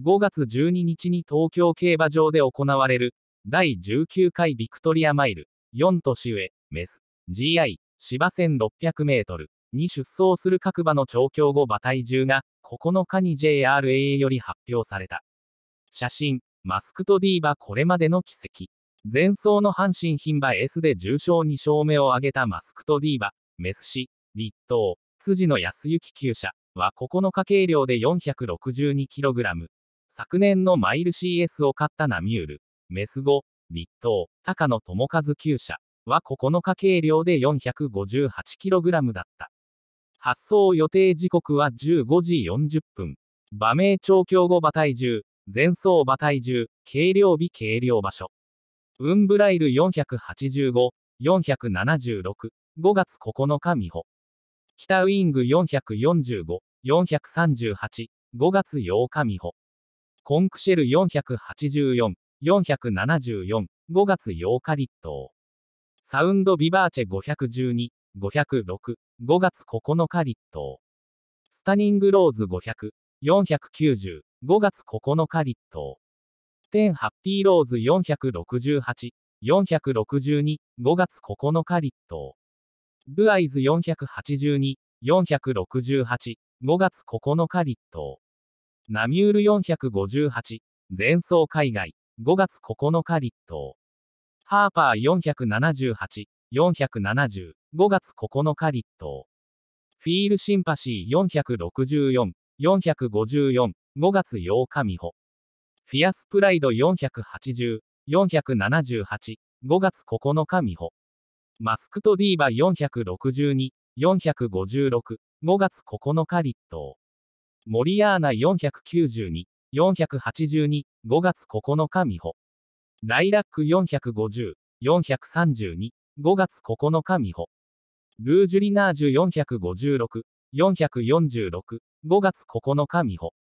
5月12日に東京競馬場で行われる、第19回ビクトリアマイル、4年上、メス、GI、芝線600メートルに出走する各馬の調教後馬体重が、9日に JRAA より発表された。写真、マスクとディーバこれまでの軌跡。前走の阪神牝馬 S で重賞2勝目を挙げたマスクとディーバ、メス氏立東、辻野康幸厩舎は9日計量で 462kg、昨年のマイル CS を買ったナミュール、メス5、立東、高野智和旧車は9日計量で 458kg だった。発送予定時刻は15時40分。馬名調教後馬体重、前走馬体重、計量日計量場所。ウンブライル485、476、5月9日美穂。北ウィング445、438、5月8日美穂。コンクシェル484、474、5月8日立冬。サウンドビバーチェ512、506、5月9日立冬。スタニングローズ500、490、5月9日立冬。テンハッピーローズ468、462、5月9日立冬。ブアイズ482、468、5月9日立冬。ナミュール458、前走海外、5月9日立冬。ハーパー478、470、5月9日立冬。フィールシンパシー464、454、5月8日美穂。フィアスプライド480、478、5月9日美穂。マスクとディーバ462、456、5月9日立冬。モリアーナ492、482、5月9日美穂。ライラック450、432、5月9日美穂。ルージュリナージュ456、446、5月9日美穂。